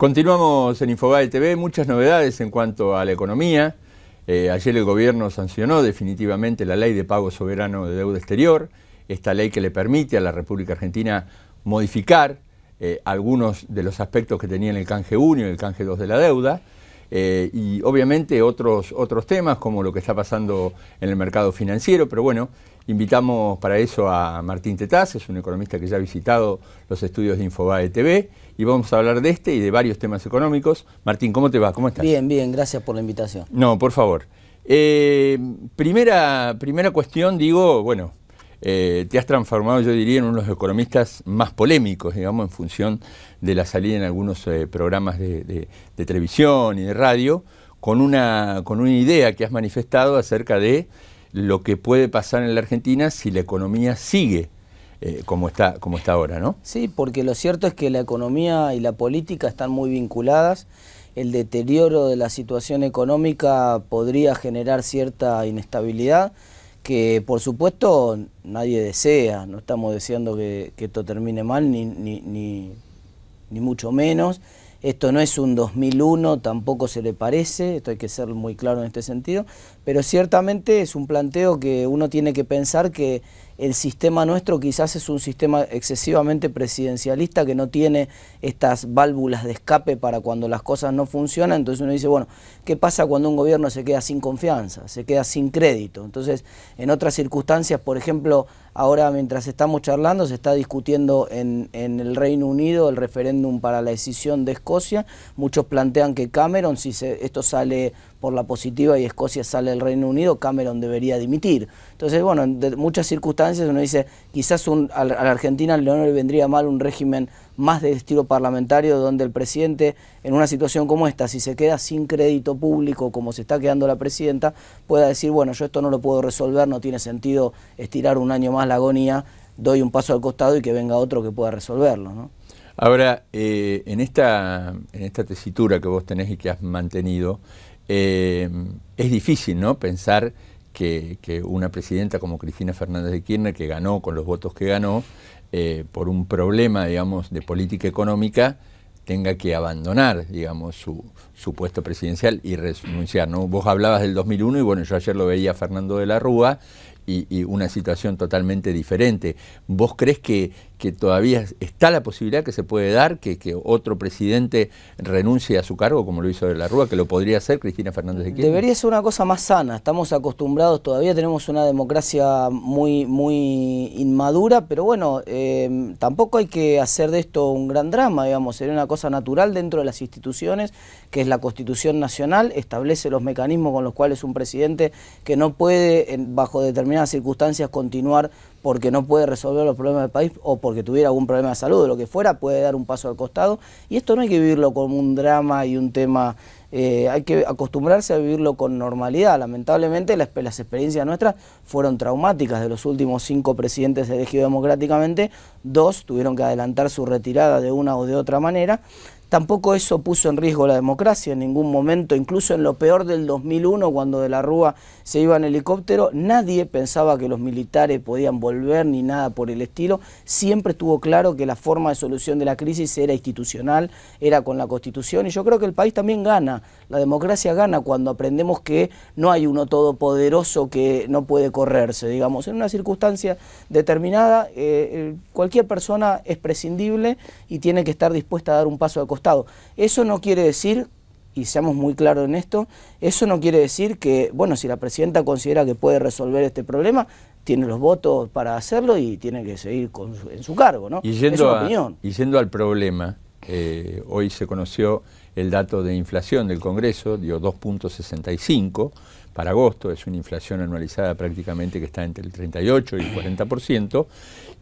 Continuamos en Infobae TV, muchas novedades en cuanto a la economía. Eh, ayer el gobierno sancionó definitivamente la ley de pago soberano de deuda exterior, esta ley que le permite a la República Argentina modificar eh, algunos de los aspectos que tenían el canje 1 y el canje 2 de la deuda. Eh, y obviamente otros, otros temas como lo que está pasando en el mercado financiero, pero bueno, Invitamos para eso a Martín Tetaz, es un economista que ya ha visitado los estudios de Infobae TV y vamos a hablar de este y de varios temas económicos. Martín, ¿cómo te va? ¿Cómo estás? Bien, bien, gracias por la invitación. No, por favor. Eh, primera, primera cuestión, digo, bueno, eh, te has transformado, yo diría, en uno de los economistas más polémicos, digamos, en función de la salida en algunos eh, programas de, de televisión y de radio, con una, con una idea que has manifestado acerca de lo que puede pasar en la Argentina si la economía sigue eh, como, está, como está ahora, ¿no? Sí, porque lo cierto es que la economía y la política están muy vinculadas. El deterioro de la situación económica podría generar cierta inestabilidad que por supuesto nadie desea, no estamos deseando que, esto termine mal, ni mucho menos. Esto no es un 2001, tampoco se le parece, esto hay que ser muy claro en este sentido, pero ciertamente es un planteo que uno tiene que pensar que el sistema nuestro quizás es un sistema excesivamente presidencialista que no tiene estas válvulas de escape para cuando las cosas no funcionan. Entonces uno dice, bueno, ¿qué pasa cuando un gobierno se queda sin confianza, se queda sin crédito? Entonces, en otras circunstancias, por ejemplo, ahora mientras estamos charlando, se está discutiendo en, el Reino Unido el referéndum para la decisión de Escocia. Muchos plantean que Cameron, si esto sale por la positiva y Escocia sale del Reino Unido, Cameron debería dimitir. Entonces, bueno, en muchas circunstancias uno dice, quizás a, la Argentina no le vendría mal un régimen más de estilo parlamentario donde el presidente, en una situación como esta, si se queda sin crédito público como se está quedando la presidenta, pueda decir, bueno, yo esto no lo puedo resolver, no tiene sentido estirar un año más la agonía, doy un paso al costado y que venga otro que pueda resolverlo, ¿no? Ahora, eh, en, esta, en esta tesitura que vos tenés y que has mantenido, eh, es difícil, ¿no?, pensar que, una presidenta como Cristina Fernández de Kirchner, que ganó con los votos que ganó, eh, por un problema, digamos, de política económica, tenga que abandonar, digamos, su, su puesto presidencial y renunciar. ¿no? Vos hablabas del 2001 y bueno, yo ayer lo veía a Fernando de la Rúa y, y una situación totalmente diferente. ¿Vos crees que, que todavía está la posibilidad que se puede dar que, otro presidente renuncie a su cargo, como lo hizo de la Rúa, que lo podría hacer Cristina Fernández de Kirchner. Debería ser una cosa más sana, estamos acostumbrados, todavía tenemos una democracia muy, muy inmadura, pero bueno, em, tampoco hay que hacer de esto un gran drama, digamos, sería una cosa natural dentro de las instituciones, que es la Constitución Nacional, establece los mecanismos con los cuales un presidente que no puede, bajo determinadas circunstancias, continuar porque no puede resolver los problemas del país o porque tuviera algún problema de salud o lo que fuera, puede dar un paso al costado. Y esto no hay que vivirlo como un drama y un tema, eh, hay que acostumbrarse a vivirlo con normalidad. Lamentablemente las, las, experiencias nuestras fueron traumáticas. De los últimos cinco presidentes elegidos democráticamente, dos tuvieron que adelantar su retirada de una o de otra manera. Tampoco eso puso en riesgo la democracia en ningún momento, incluso en lo peor del 2001, cuando de la Rúa se iba en helicóptero, nadie pensaba que los militares podían volver ni nada por el estilo. Siempre estuvo claro que la forma de solución de la crisis era institucional, era con la Constitución, y yo creo que el país también gana, la democracia gana cuando aprendemos que no hay uno todopoderoso que no puede correrse, digamos. En una circunstancia determinada, eh, eh, cualquier persona es prescindible y tiene que estar dispuesta a dar un paso de constitución. Eso no quiere decir, y seamos muy claros en esto, eso no quiere decir que, bueno, si la presidenta considera que puede resolver este problema, tiene los votos para hacerlo y tiene que seguir en su cargo, ¿no? Y yendo, al problema, eh, hoy se conoció el dato de inflación del Congreso, dio 2.65, para agosto, es una inflación anualizada prácticamente que está entre el 38 y el 40%,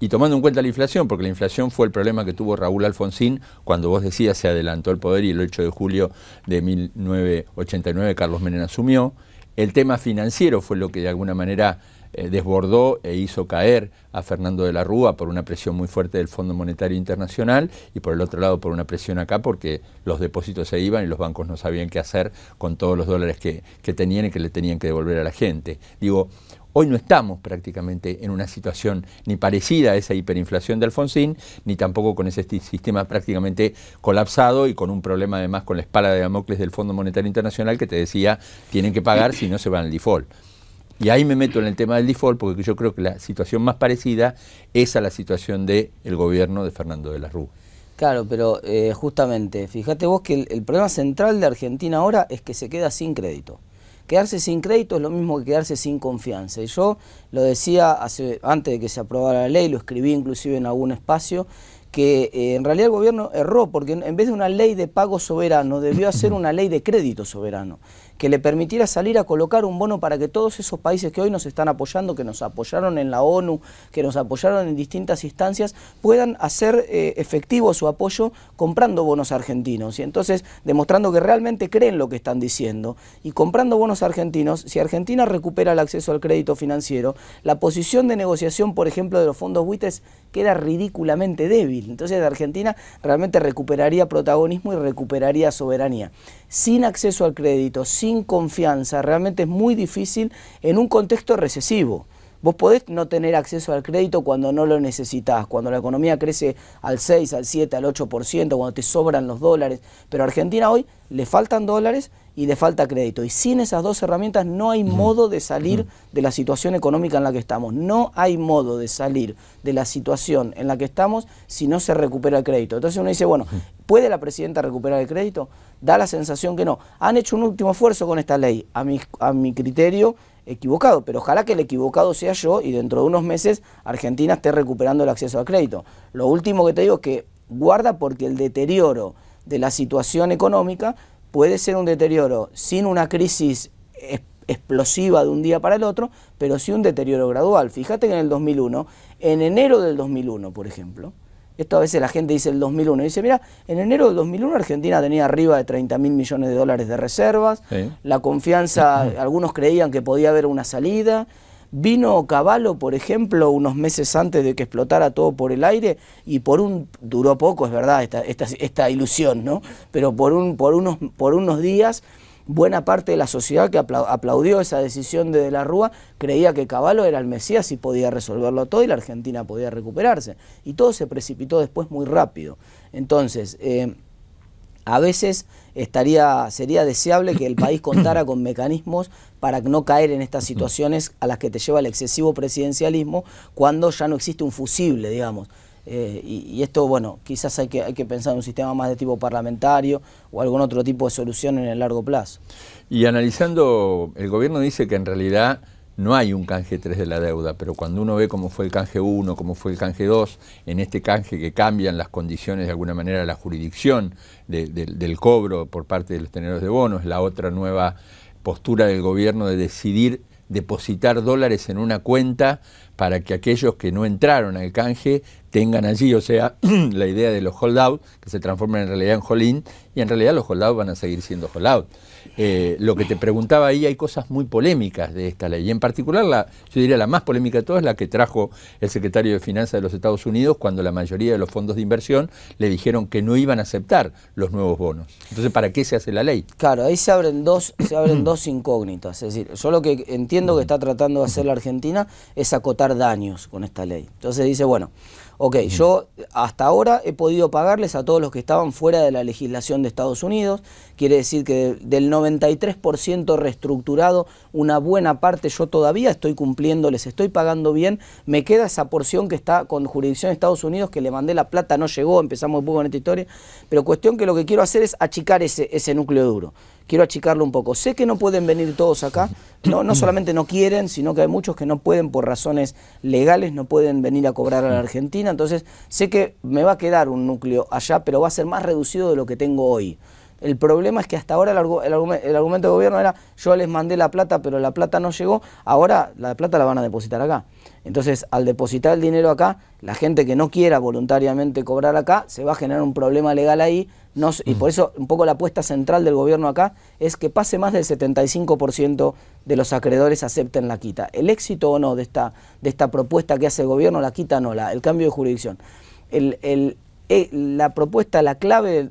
y tomando en cuenta la inflación, porque la inflación fue el problema que tuvo Raúl Alfonsín cuando vos decías se adelantó el poder y el 8 de julio de 1989 Carlos Menem asumió, el tema financiero fue lo que de alguna manera eh, desbordó e hizo caer a Fernando de la Rúa por una presión muy fuerte del Fondo Monetario Internacional y por el otro lado por una presión acá porque los depósitos se iban y los bancos no sabían qué hacer con todos los dólares que, tenían y que le tenían que devolver a la gente. Digo, Hoy no estamos prácticamente en una situación ni parecida a esa hiperinflación de Alfonsín, ni tampoco con ese sistema prácticamente colapsado y con un problema además con la espalda de Damocles del Fondo Monetario Internacional que te decía, tienen que pagar si no se van al default. Y ahí me meto en el tema del default, porque yo creo que la situación más parecida es a la situación del gobierno de Fernando de la Rúa. Claro, pero eh, justamente, fíjate vos que el, problema central de Argentina ahora es que se queda sin crédito. Quedarse sin crédito es lo mismo que quedarse sin confianza. Y yo lo decía antes de que se aprobara la ley, lo escribí inclusive en algún espacio, que eh, en realidad el gobierno erró, porque en vez de una ley de pago soberano, debió hacer una ley de crédito soberano que le permitiera salir a colocar un bono para que todos esos países que hoy nos están apoyando, que nos apoyaron en la ONU, que nos apoyaron en distintas instancias, puedan hacer eh, efectivo su apoyo comprando bonos argentinos. Y entonces demostrando que realmente creen lo que están diciendo. Y comprando bonos argentinos, si Argentina recupera el acceso al crédito financiero, la posición de negociación, por ejemplo, de los fondos buites queda ridículamente débil. Entonces Argentina realmente recuperaría protagonismo y recuperaría soberanía sin acceso al crédito, sin confianza, realmente es muy difícil en un contexto recesivo. Vos podés no tener acceso al crédito cuando no lo necesitas, cuando la economía crece al 6, al 7, al 8%, cuando te sobran los dólares. Pero a Argentina hoy le faltan dólares y le falta crédito. Y sin esas dos herramientas no hay modo de salir de la situación económica en la que estamos. No hay modo de salir de la situación en la que estamos si no se recupera el crédito. Entonces uno dice, bueno, ¿puede la presidenta recuperar el crédito? Da la sensación que no. Han hecho un último esfuerzo con esta ley, a mi, a mi criterio equivocado, pero ojalá que el equivocado sea yo y dentro de unos meses Argentina esté recuperando el acceso al crédito. Lo último que te digo es que guarda porque el deterioro de la situación económica puede ser un deterioro sin una crisis explosiva de un día para el otro, pero sí un deterioro gradual. Fíjate que en el 2001, en enero del 2001, por ejemplo, esto a veces la gente dice el 2001, dice, mira, en enero del 2001 Argentina tenía arriba de 30 mil millones de dólares de reservas, la confianza, algunos creían que podía haber una salida, Vino Caballo, por ejemplo, unos meses antes de que explotara todo por el aire y por un, duró poco, es verdad, esta, ilusión, ¿no? Pero por, un, por, unos, por unos días buena parte de la sociedad que aplaudió esa decisión de De la Rúa creía que Caballo era el Mesías y podía resolverlo todo y la Argentina podía recuperarse. Y todo se precipitó después muy rápido. Entonces, eh, a veces estaría, sería deseable que el país contara con mecanismos para no caer en estas situaciones a las que te lleva el excesivo presidencialismo cuando ya no existe un fusible, digamos. Eh, y, esto, bueno, quizás hay que, hay que pensar en un sistema más de tipo parlamentario o algún otro tipo de solución en el largo plazo. Y analizando, el gobierno dice que en realidad no hay un canje 3 de la deuda, pero cuando uno ve cómo fue el canje 1, cómo fue el canje 2, en este canje que cambian las condiciones de alguna manera la jurisdicción del cobro por parte de los tenedores de bonos, la otra nueva postura del gobierno de decidir depositar dólares en una cuenta para que aquellos que no entraron al canje tengan allí, o sea, la idea de los holdouts, que se transforman en realidad en hold-in, y en realidad los holdouts van a seguir siendo holdouts. Eh, lo que te preguntaba ahí, hay cosas muy polémicas de esta ley, y en particular, la, yo diría la más polémica de todas, la que trajo el secretario de Finanzas de los Estados Unidos cuando la mayoría de los fondos de inversión le dijeron que no iban a aceptar los nuevos bonos. Entonces, ¿para qué se hace la ley? Claro, ahí se abren dos, se abren dos incógnitas, es decir, yo lo que entiendo que está tratando de hacer la Argentina es acotar daños con esta ley. Entonces dice, bueno, ok, yo hasta ahora he podido pagarles a todos los que estaban fuera de la legislación de Estados Unidos, quiere decir que del 93% reestructurado, una buena parte yo todavía estoy cumpliendo, les estoy pagando bien, me queda esa porción que está con jurisdicción de Estados Unidos, que le mandé la plata, no llegó, empezamos un poco en esta historia, pero cuestión que lo que quiero hacer es achicar ese, ese núcleo duro quiero achicarlo un poco. Sé que no pueden venir todos acá, no, no solamente no quieren, sino que hay muchos que no pueden por razones legales, no pueden venir a cobrar a la mm. Argentina, entonces sé que me va a quedar un núcleo allá, pero va a ser más reducido de lo que tengo hoy. El problema es que hasta ahora el, argumento, el argumento del gobierno era yo les mandé la plata, pero la plata no llegó, ahora la plata la van a depositar acá. Entonces, al depositar el dinero acá, la gente que no quiera voluntariamente cobrar acá, se va a generar un problema legal ahí. y por mm. eso un poco la apuesta central del gobierno acá es que pase más del 75% de los acreedores acepten la quita. El éxito o no de esta, de esta propuesta que hace el gobierno, la quita no, la, el cambio de jurisdicción. el, eh, la propuesta, la clave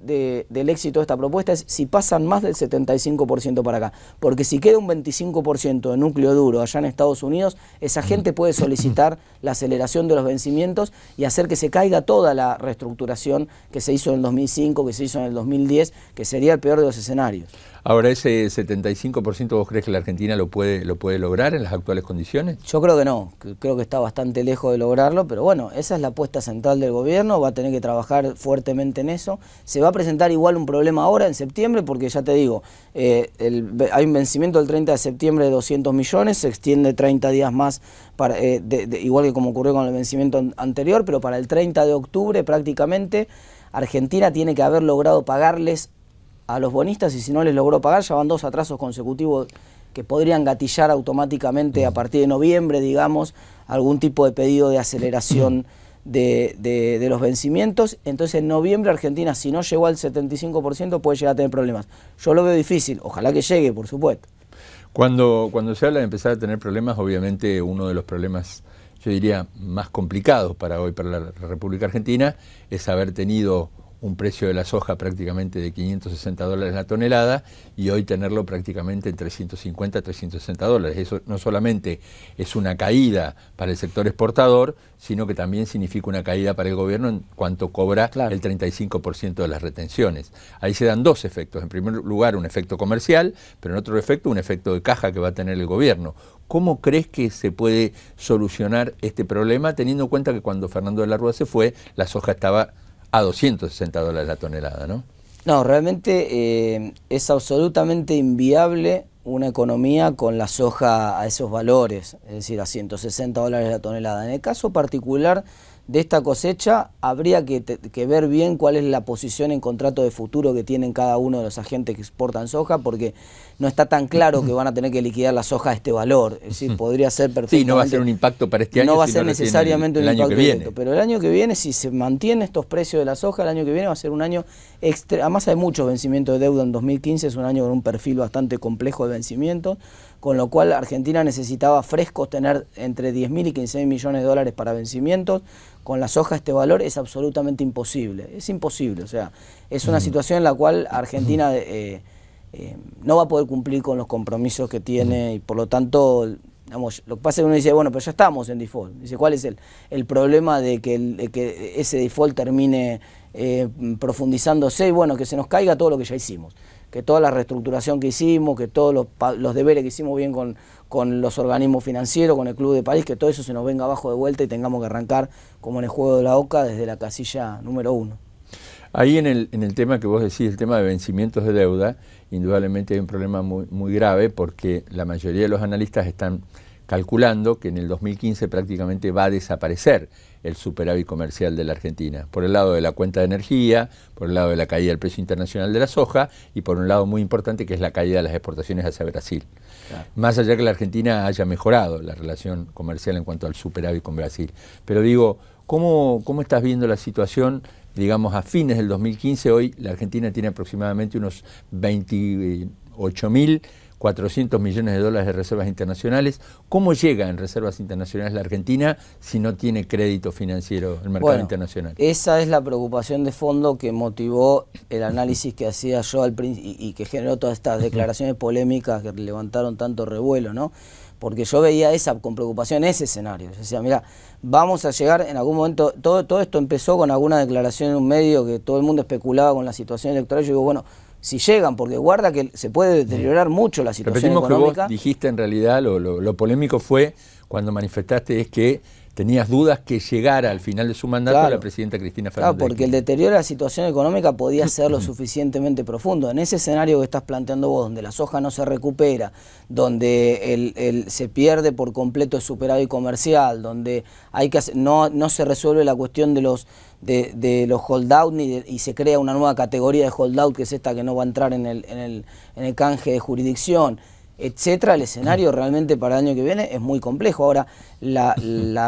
del éxito de esta propuesta es si pasan más del 75% para acá. Porque si queda un 25% de núcleo duro allá en Estados Unidos, esa mm. gente puede solicitar la aceleración de los vencimientos y hacer que se caiga toda la reestructuración que se hizo en el 2005, que se hizo en el 2010, que sería el peor de los escenarios. Ahora, ¿ese 75% vos crees que la Argentina lo puede, lo puede lograr en las actuales condiciones? Yo creo que no, creo que está bastante lejos de lograrlo, pero bueno, esa es la apuesta central del gobierno, va a tener que trabajar fuertemente en eso. Se va a presentar igual un problema ahora en septiembre, porque ya te digo, eh, hay un vencimiento el 30 de septiembre de 200 millones, se extiende 30 días más, eh, igual que como ocurrió con el vencimiento anterior, pero para el 30 de octubre prácticamente... Argentina tiene que haber logrado pagarles a los bonistas y si no les logró pagar ya van dos atrasos consecutivos que podrían gatillar automáticamente a partir de noviembre, digamos, algún tipo de pedido de aceleración de, los vencimientos. Entonces en noviembre Argentina, si no llegó al 75%, puede llegar a tener problemas. Yo lo veo difícil, ojalá que llegue, por supuesto. Cuando, cuando se habla de empezar a tener problemas, obviamente uno de los problemas, yo diría, más complicados para hoy, para la República Argentina, es haber tenido un precio de la soja prácticamente de 560 dólares la tonelada y hoy tenerlo prácticamente en 350 360 dólares. Eso no solamente es una caída para el sector exportador, sino que también significa una caída para el gobierno en cuanto cobra el 35% de las retenciones. Ahí se dan dos efectos. En primer lugar, un efecto comercial, pero en otro efecto, un efecto de caja que va a tener el gobierno. ¿Cómo crees que se puede solucionar este problema teniendo en cuenta que cuando Fernando de la Rúa se fue, la soja estaba a 260 dólares la tonelada, ¿no? No, realmente eh, es absolutamente inviable una economía con la soja a esos valores, es decir, a 160 dólares la tonelada. En el caso particular de esta cosecha, habría que, ver bien cuál es la posición en contrato de futuro que tienen cada uno de los agentes que exportan soja, porque no está tan claro que van a tener que liquidar la soja a este valor. Es decir, podría ser perfectamente... Sí, no va a ser un impacto para este año. No va a ser necesariamente el, el un impacto Pero el año que viene, si se mantienen estos precios de la soja, el año que viene va a ser un año... Extra, además hay muchos vencimientos de deuda en 2015, es un año con un perfil bastante complejo de vencimientos con lo cual Argentina necesitaba frescos tener entre 10.000 y 15.000 millones de dólares para vencimientos. Con la soja este valor es absolutamente imposible, es imposible, o sea, es una mm. situación en la cual Argentina eh, eh, no va a poder cumplir con los compromisos que tiene y por lo tanto lo que pasa es que uno dice, bueno, pero ya estamos en default. Dice, ¿cuál es el, problema de que, ese default termine eh, profundizándose y bueno, que se nos caiga todo lo que ya hicimos? que toda la reestructuración que hicimos, que todos los, deberes que hicimos bien con, con, los organismos financieros, con el Club de París, que todo eso se nos venga abajo de vuelta y tengamos que arrancar como en el juego de la OCA desde la casilla número uno. Ahí en el, en el tema que vos decís, el tema de vencimientos de deuda, indudablemente hay un problema muy, muy grave porque la mayoría de los analistas están calculando que en el 2015 prácticamente va a desaparecer el superávit comercial de la Argentina. Por el lado de la cuenta de energía, por el lado de la caída del precio internacional de la soja y por un lado muy importante que es la caída de las exportaciones hacia Brasil. Más allá que la Argentina haya mejorado la relación comercial en cuanto al superávit con Brasil. Pero digo, ¿cómo, cómo estás viendo la situación? Digamos, a fines del 2015, hoy la Argentina tiene aproximadamente unos 28 mil 400 millones de dólares de reservas internacionales. ¿Cómo llega en reservas internacionales la Argentina si no tiene crédito financiero el mercado internacional? Esa es la preocupación de fondo que motivó el análisis que hacía yo al y, y que generó todas estas declaraciones polémicas que levantaron tanto revuelo, ¿no? porque yo veía esa con preocupación ese escenario. Yo decía, mira, vamos a llegar en algún momento, todo, todo esto empezó con alguna declaración en un medio que todo el mundo especulaba con la situación electoral. Yo digo, bueno, si llegan, porque guarda que se puede deteriorar mucho la situación económica. Que dijiste en realidad, lo, lo, lo polémico fue cuando manifestaste es que tenías dudas que llegara al final de su mandato la presidenta Cristina Fernández. Claro, porque el deterioro de la situación económica podía ser lo suficientemente profundo. En ese escenario que estás planteando vos, donde la soja no se recupera, donde el, el, se pierde por completo el superávit comercial, donde hay que no, no se resuelve la cuestión de los de, de, los y se crea una nueva categoría de holdout que es esta que no va a entrar en el, en el, en el canje de jurisdicción etcétera, el escenario realmente para el año que viene es muy complejo. Ahora, la,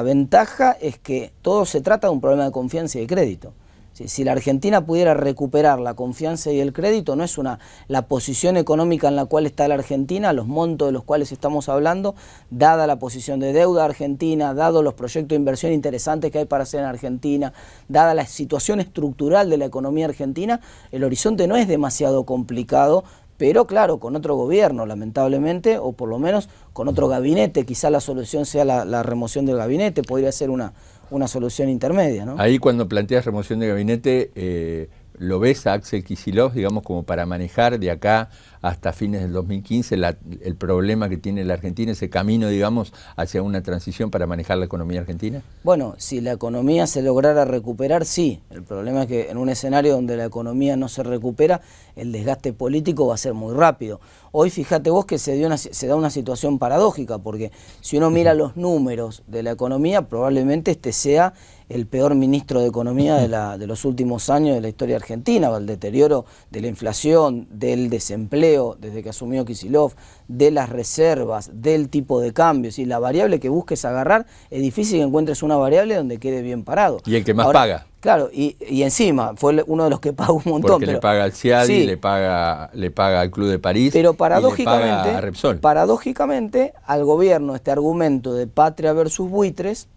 ventaja es que todo se trata de un problema de confianza y de crédito. Si, si, la Argentina pudiera recuperar la confianza y el crédito, no es una la posición económica en la cual está la Argentina, los montos de los cuales estamos hablando, dada la posición de deuda argentina, dado los proyectos de inversión interesantes que hay para hacer en Argentina, dada la situación estructural de la economía argentina, el horizonte no es demasiado complicado pero claro, con otro gobierno, lamentablemente, o por lo menos con otro gabinete, quizá la solución sea la, remoción del gabinete, podría ser una, una solución intermedia. Ahí cuando planteas remoción de gabinete, eh, ¿lo ves a Axel Kicillof, digamos, como para manejar de acá hasta fines del 2015 el problema que tiene la Argentina, ese camino, digamos, hacia una transición para manejar la economía argentina? Bueno, si la economía se lograra recuperar, sí. El problema es que en un escenario donde la economía no se recupera, el desgaste político va a ser muy rápido. Hoy fíjate vos que se, dio se da una situación paradójica, porque si uno mira los números de la economía, probablemente este sea el peor ministro de Economía de, de los últimos años de la historia argentina, el deterioro de la inflación, del desempleo desde que asumió Kisilov, de las reservas, del tipo de cambios, y la variable que busques agarrar, es difícil que encuentres una variable donde quede bien parado. Y el que más paga. Claro, y, encima fue uno de los que pagó un montón. Porque le paga al CIADI, le, paga, le paga al Club de París. Pero paradójicamente, paradójicamente, al gobierno este argumento de patria versus buitres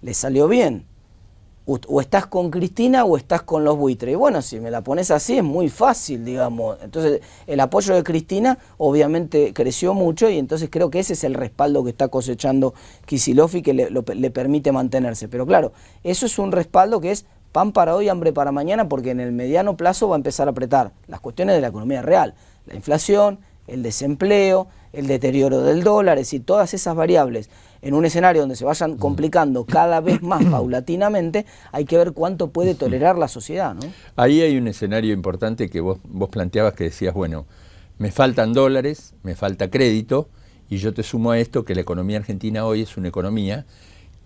le salió bien o estás con Cristina o estás con los buitres. Y bueno, si me la pones así es muy fácil, digamos. Entonces, el apoyo de Cristina obviamente creció mucho y entonces creo que ese es el respaldo que está cosechando Kisilov y que le permite mantenerse. Pero claro, eso es un respaldo que es pan para hoy, hambre para mañana, porque en el mediano plazo va a empezar a apretar las cuestiones de la economía real, la inflación, el desempleo, el deterioro del dólar, y todas esas variables en un escenario donde se vayan complicando cada vez más paulatinamente, hay que ver cuánto puede tolerar la sociedad. Ahí hay un escenario importante que vos, vos planteabas que decías, bueno, me faltan dólares, me falta crédito, y yo te sumo a esto que la economía argentina hoy es una economía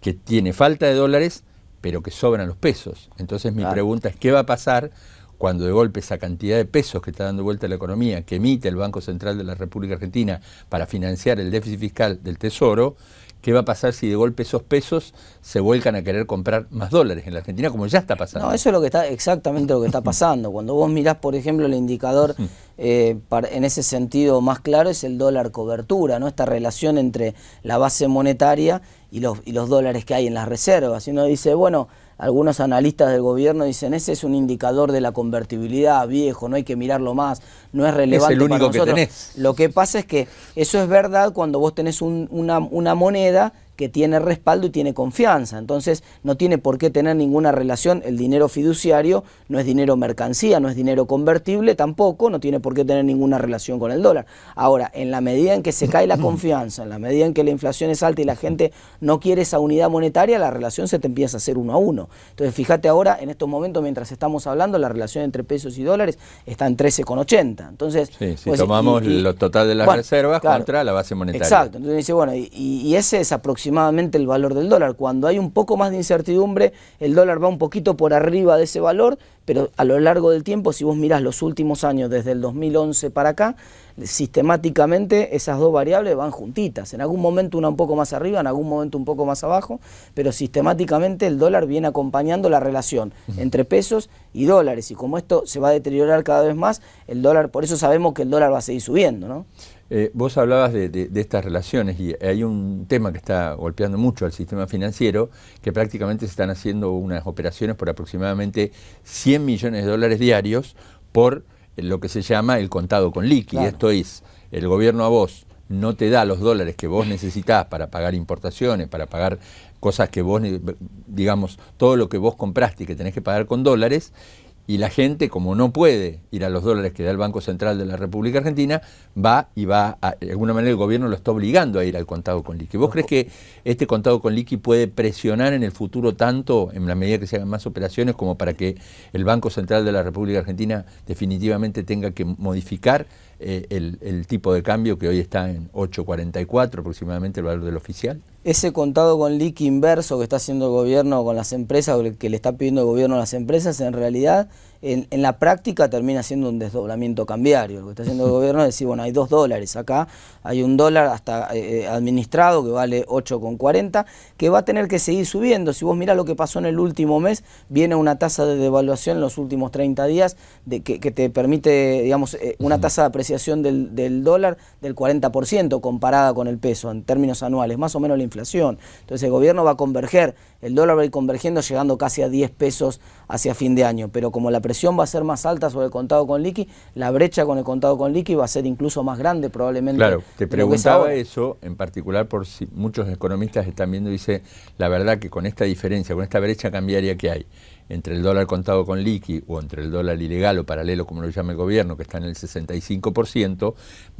que tiene falta de dólares, pero que sobran los pesos. Entonces mi pregunta es, ¿qué va a pasar cuando de golpe esa cantidad de pesos que está dando vuelta la economía, que emite el Banco Central de la República Argentina para financiar el déficit fiscal del Tesoro, ¿qué va a pasar si de golpe esos pesos se vuelcan a querer comprar más dólares en la Argentina, como ya está pasando? No, eso es lo que está, exactamente lo que está pasando. Cuando vos mirás, por ejemplo, el indicador eh, en ese sentido más claro es el dólar cobertura, ¿no? Esta relación entre la base monetaria y los, y los dólares que hay en las reservas. Y uno dice, bueno, algunos analistas del gobierno dicen, ese es un indicador de la convertibilidad, viejo, no hay que mirarlo más, no es relevante el único para nosotros. Que tenés. Lo que pasa es que eso es verdad cuando vos tenés una, una moneda que tiene respaldo y tiene confianza. Entonces no tiene por qué tener ninguna relación, el dinero fiduciario no es dinero mercancía, no es dinero convertible tampoco, no tiene por qué tener ninguna relación con el dólar. Ahora, en la medida en que se cae la confianza, en la medida en que la inflación es alta y la gente no quiere esa unidad monetaria, la relación se te empieza a hacer uno a uno. Entonces fíjate ahora, en estos momentos, mientras estamos hablando, la relación entre pesos y dólares está en 13,80. Entonces, si pues, tomamos lo total de las reservas contra la base monetaria. Exacto, entonces dice, bueno, y ese es aproximadamente aproximadamente el valor del dólar. Cuando hay un poco más de incertidumbre, el dólar va un poquito por arriba de ese valor, pero a lo largo del tiempo, si vos mirás los últimos años, desde el 2011 para acá, sistemáticamente esas dos variables van juntitas. En algún momento una un poco más arriba, en algún momento un poco más abajo, pero sistemáticamente el dólar viene acompañando la relación entre pesos y dólares. Y como esto se va a deteriorar cada vez más, el dólar, por eso sabemos que el dólar va a seguir subiendo, ¿no? Eh, vos hablabas de, estas relaciones y hay un tema que está golpeando mucho al sistema financiero, que prácticamente se están haciendo unas operaciones por aproximadamente 100 millones de dólares diarios por eh, lo que se llama el contado con liqui. Esto es, el gobierno a vos no te da los dólares que vos necesitás para pagar importaciones, para pagar cosas que vos, digamos, todo lo que vos compraste y que tenés que pagar con dólares, y la gente, como no puede ir a los dólares que da el Banco Central de la República Argentina, va y va, a, de alguna manera el gobierno lo está obligando a ir al contado con liqui. ¿Vos crees que este contado con liqui puede presionar en el futuro tanto, en la medida que se hagan más operaciones, como para que el Banco Central de la República Argentina definitivamente tenga que modificar eh, el, el tipo de cambio que hoy está en 8,44 aproximadamente el valor del oficial? ese contado con liqui inverso que está haciendo el gobierno con las empresas, o que le está pidiendo el gobierno a las empresas, en realidad en, la práctica termina siendo un desdoblamiento cambiario. Lo que está haciendo el gobierno es decir, bueno, hay dos dólares acá, hay un dólar hasta eh, eh, administrado que vale 8,40, que va a tener que seguir subiendo. Si vos mirás lo que pasó en el último mes, viene una tasa de devaluación en los últimos 30 días que, te permite, digamos, eh, una tasa de apreciación del, dólar del 40% comparada con el peso en términos anuales, más o menos la inflación. Entonces el gobierno va a converger, el dólar va a ir convergiendo llegando casi a 10 pesos hacia fin de año, pero como la presión va a ser más alta sobre el contado con liqui, la brecha con el contado con liqui va a ser incluso más grande probablemente. Claro, te preguntaba eso en particular por si muchos economistas están viendo dice, la verdad que con esta diferencia, con esta brecha cambiaria que hay entre el dólar contado con liqui o entre el dólar ilegal o paralelo, como lo llama el gobierno, que está en el 65%,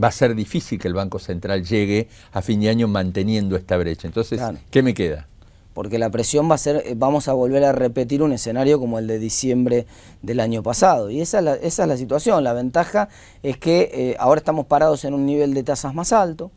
va a ser difícil que el Banco Central llegue a fin de año manteniendo esta brecha. Entonces, ¿qué me queda? porque la presión va a ser, eh, vamos a volver a repetir un escenario como el de diciembre del año pasado. Y esa es la, esa es la situación. La ventaja es que eh, ahora estamos parados en un nivel de tasas más alto.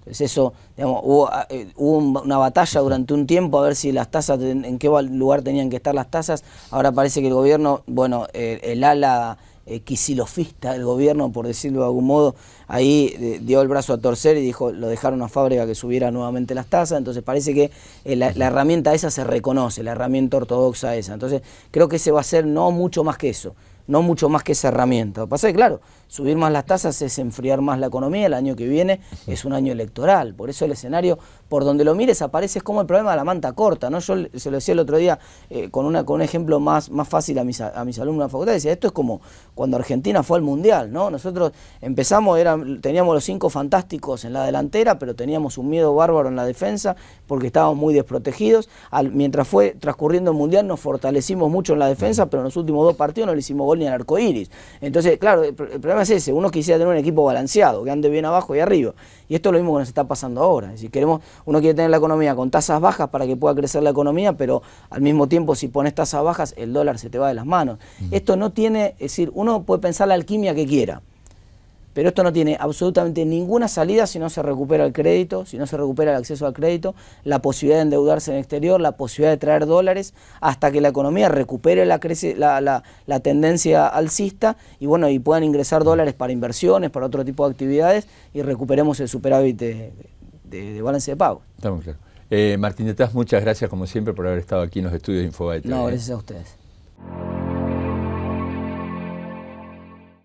Entonces eso, digamos, hubo, ah, eh, una batalla durante un tiempo a ver si las tasas, en, qué lugar tenían que estar las tasas. Ahora parece que el gobierno, bueno, el ala eh, quisilofista del gobierno, por decirlo de algún modo, ahí eh, dio el brazo a torcer y dijo, lo dejaron a fábrica que subiera nuevamente las tasas, entonces parece que eh, la, la, herramienta esa se reconoce, la herramienta ortodoxa esa, entonces creo que ese va a ser no mucho más que eso, no mucho más que esa herramienta. Lo que pasa es que, claro, subir más las tasas es enfriar más la economía, el año que viene es un año electoral, por eso el escenario, por donde lo mires, aparece como el problema de la manta corta, ¿no? Yo se lo decía el otro día eh, con, una, con un ejemplo más, más fácil a mis, a alumnos de la facultad, decía, esto es como cuando Argentina fue al Mundial, ¿no? Nosotros empezamos, teníamos los cinco fantásticos en la delantera, pero teníamos un miedo bárbaro en la defensa porque estábamos muy desprotegidos, mientras fue transcurriendo el Mundial nos fortalecimos mucho en la defensa, pero en los últimos dos partidos no le hicimos ni al arco iris. Entonces, claro, el, problema es ese. Uno quisiera tener un equipo balanceado, que ande bien abajo y arriba. Y esto es lo mismo que nos está pasando ahora. Es decir, queremos, uno quiere tener la economía con tasas bajas para que pueda crecer la economía, pero al mismo tiempo, si pones tasas bajas, el dólar se te va de las manos. Mm. Esto no tiene, es decir, uno puede pensar la alquimia que quiera. Pero esto no tiene absolutamente ninguna salida si no se recupera el crédito, si no se recupera el acceso al crédito, la posibilidad de endeudarse en el exterior, la posibilidad de traer dólares, hasta que la economía recupere la, tendencia alcista y bueno, y puedan ingresar dólares para inversiones, para otro tipo de actividades y recuperemos el superávit de, balance de pago. Estamos claro. Eh, Martín Taz, muchas gracias como siempre por haber estado aquí en los estudios de Infobae. No, gracias a ustedes.